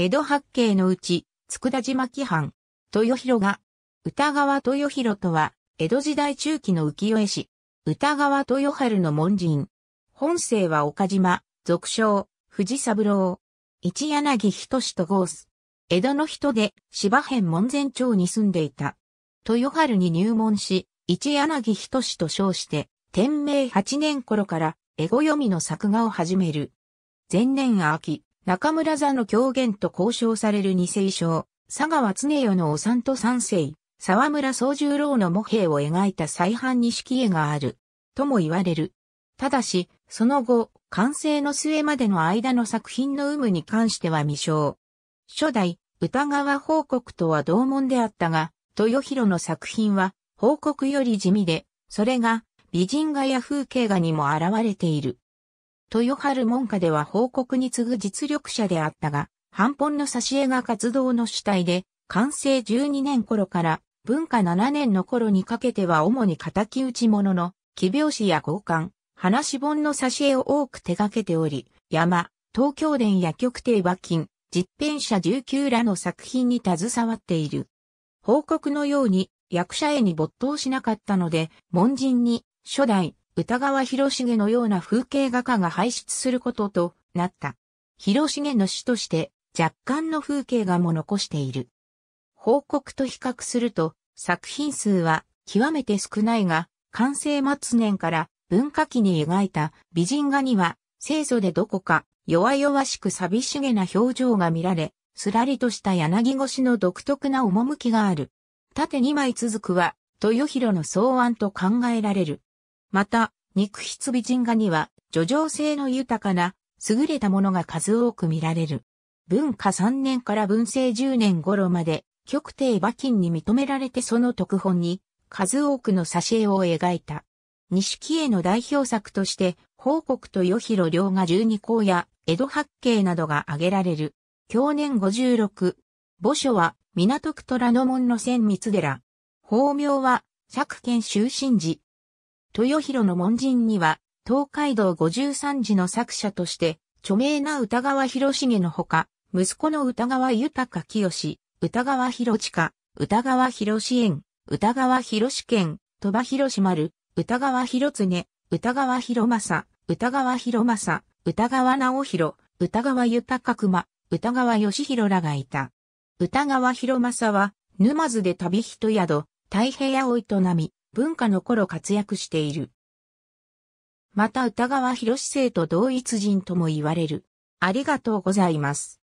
江戸八景のうち、佃島紀藩、豊広が、歌川豊広とは、江戸時代中期の浮世絵師、歌川豊春の門人。本姓は岡島、俗称、藤三郎。一柳人志とゴース。江戸の人で、芝辺門前町に住んでいた。豊春に入門し、一柳人志と称して、天明八年頃から、絵ゴ読みの作画を始める。前年秋、中村座の狂言と交渉される二世章、佐川常世のお産と三世、沢村宗十郎の模型を描いた再販錦絵がある、とも言われる。ただし、その後、完成の末までの間の作品の有無に関しては未詳。初代、歌川報告とは同門であったが、豊広の作品は、報告より地味で、それが、美人画や風景画にも現れている。豊春門下では報告に次ぐ実力者であったが、半本の挿絵が活動の主体で、完成12年頃から文化7年の頃にかけては主に敵討ち者の奇病師や交換、話本の挿絵を多く手掛けており、山、東京伝や極帝馬金、実編者19らの作品に携わっている。報告のように役者絵に没頭しなかったので、門人に初代歌川広重のような風景画家が輩出することとなった。広重の詩として若干の風景画も残している。報告と比較すると作品数は極めて少ないが、完成末年から文化期に描いた美人画には清楚でどこか弱々しく寂しげな表情が見られ、すらりとした柳越しの独特な趣がある。縦2枚続くは、豊広の草案と考えられる。また、肉筆美人画には、叙情性の豊かな、優れたものが数多く見られる。文化3年から文政10年頃まで、極低馬琴に認められてその特本に、数多くの挿絵を描いた。錦絵の代表作として、報国と与広良が十二項や、江戸八景などが挙げられる。去年56。墓所は、港区虎ノ門の千光寺。法名は、釈権修身寺。豊広の門人には、東海道五十三寺の作者として、著名な歌川広重のほか、息子の歌川豊清、歌川広近、歌川広支援、歌川広県、鳥羽広丸、歌川広常、歌川広政、歌川広政、歌川直弘、歌川豊熊、歌川義弘らがいた。歌川広政は、沼津で旅人宿、太平屋を営み、文化の頃活躍している。また歌川広志生と同一人とも言われる。ありがとうございます。